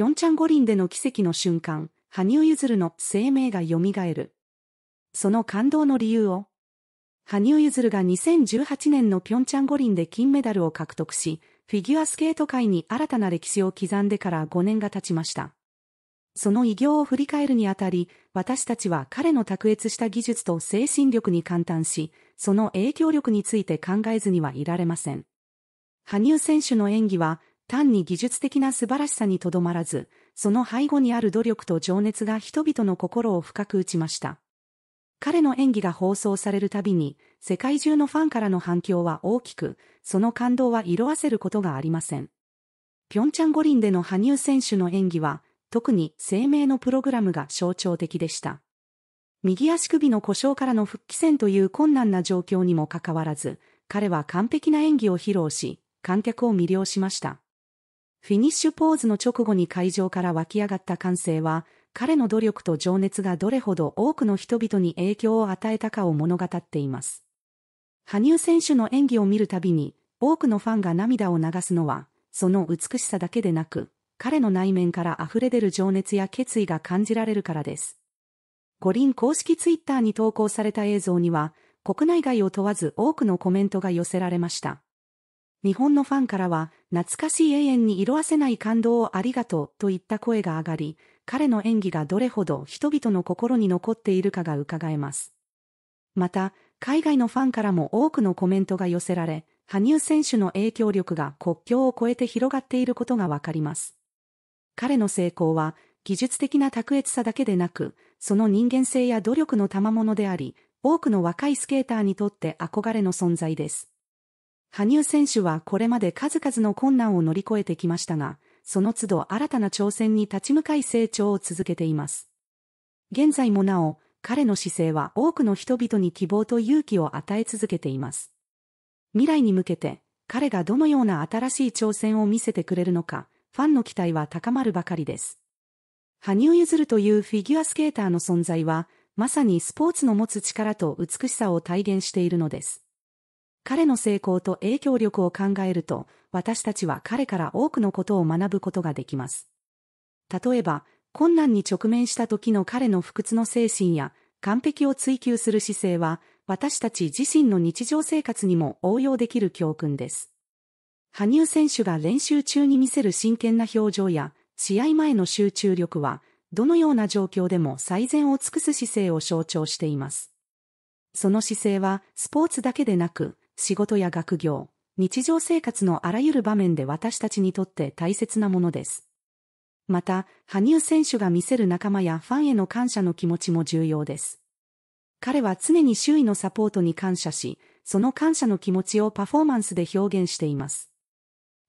平昌五輪での奇跡の瞬間、羽生結弦の生命が蘇る。その感動の理由を、羽生結弦が2018年の平昌五輪で金メダルを獲得し、フィギュアスケート界に新たな歴史を刻んでから5年が経ちました。その偉業を振り返るにあたり、私たちは彼の卓越した技術と精神力に感嘆し、その影響力について考えずにはいられません。羽生選手の演技は、単に技術的な素晴らしさにとどまらず、その背後にある努力と情熱が人々の心を深く打ちました。彼の演技が放送されるたびに、世界中のファンからの反響は大きく、その感動は色あせることがありません。ピョンチャン五輪での羽生選手の演技は、特に生命のプログラムが象徴的でした。右足首の故障からの復帰戦という困難な状況にもかかわらず、彼は完璧な演技を披露し、観客を魅了しました。フィニッシュポーズの直後に会場から湧き上がった歓声は、彼の努力と情熱がどれほど多くの人々に影響を与えたかを物語っています。羽生選手の演技を見るたびに、多くのファンが涙を流すのは、その美しさだけでなく、彼の内面から溢れ出る情熱や決意が感じられるからです。五輪公式ツイッターに投稿された映像には、国内外を問わず多くのコメントが寄せられました。日本のファンからは、懐かしい永遠に色あせない感動をありがとうといった声が上がり、彼の演技がどれほど人々の心に残っているかが伺えます。また、海外のファンからも多くのコメントが寄せられ、羽生選手の影響力が国境を越えて広がっていることがわかります。彼の成功は、技術的な卓越さだけでなく、その人間性や努力の賜物であり、多くの若いスケーターにとって憧れの存在です。羽生選手はこれまで数々の困難を乗り越えてきましたが、その都度新たな挑戦に立ち向かい成長を続けています。現在もなお、彼の姿勢は多くの人々に希望と勇気を与え続けています。未来に向けて、彼がどのような新しい挑戦を見せてくれるのか、ファンの期待は高まるばかりです。羽生結弦というフィギュアスケーターの存在は、まさにスポーツの持つ力と美しさを体現しているのです。彼の成功と影響力を考えると、私たちは彼から多くのことを学ぶことができます。例えば、困難に直面した時の彼の不屈の精神や、完璧を追求する姿勢は、私たち自身の日常生活にも応用できる教訓です。羽生選手が練習中に見せる真剣な表情や、試合前の集中力は、どのような状況でも最善を尽くす姿勢を象徴しています。その姿勢は、スポーツだけでなく、仕事や学業、日常生活のあらゆる場面で私たちにとって大切なものです。また、羽生選手が見せる仲間やファンへの感謝の気持ちも重要です。彼は常に周囲のサポートに感謝し、その感謝の気持ちをパフォーマンスで表現しています。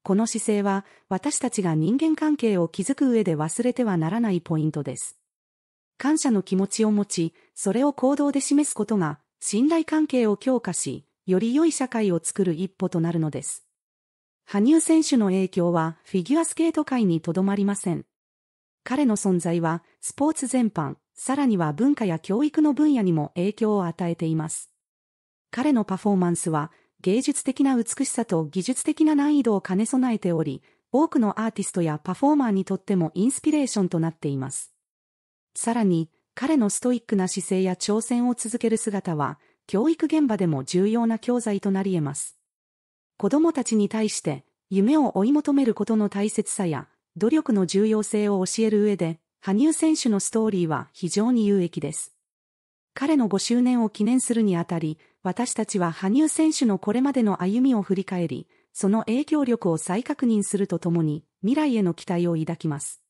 この姿勢は私たちが人間関係を築く上で忘れてはならないポイントです。感謝の気持ちを持ち、それを行動で示すことが信頼関係を強化し、より良い社会を作る一歩となるのです。羽生選手の影響はフィギュアスケート界にとどまりません。彼の存在はスポーツ全般、さらには文化や教育の分野にも影響を与えています。彼のパフォーマンスは芸術的な美しさと技術的な難易度を兼ね備えており、多くのアーティストやパフォーマーにとってもインスピレーションとなっています。さらに、彼のストイックな姿勢や挑戦を続ける姿は、教育現場でも重要な教材となり得ます。子供たちに対して、夢を追い求めることの大切さや、努力の重要性を教える上で、羽生選手のストーリーは非常に有益です。彼の5周年を記念するにあたり、私たちは羽生選手のこれまでの歩みを振り返り、その影響力を再確認するとともに、未来への期待を抱きます。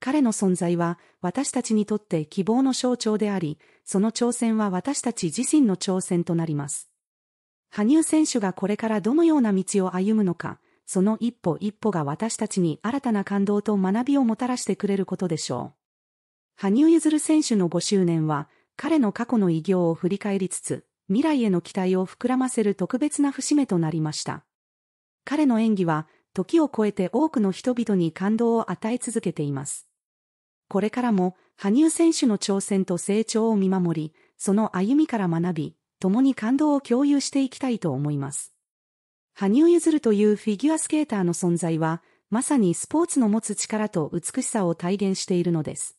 彼の存在は、私たちにとって希望の象徴であり、その挑戦は私たち自身の挑戦となります。羽生選手がこれからどのような道を歩むのか、その一歩一歩が私たちに新たな感動と学びをもたらしてくれることでしょう。羽生結弦選手の5周年は、彼の過去の偉業を振り返りつつ、未来への期待を膨らませる特別な節目となりました。彼の演技は、時を超えて多くの人々に感動を与え続けています。これからも、羽生選手の挑戦と成長を見守り、その歩みから学び、共に感動を共有していきたいと思います。羽生結弦というフィギュアスケーターの存在は、まさにスポーツの持つ力と美しさを体現しているのです。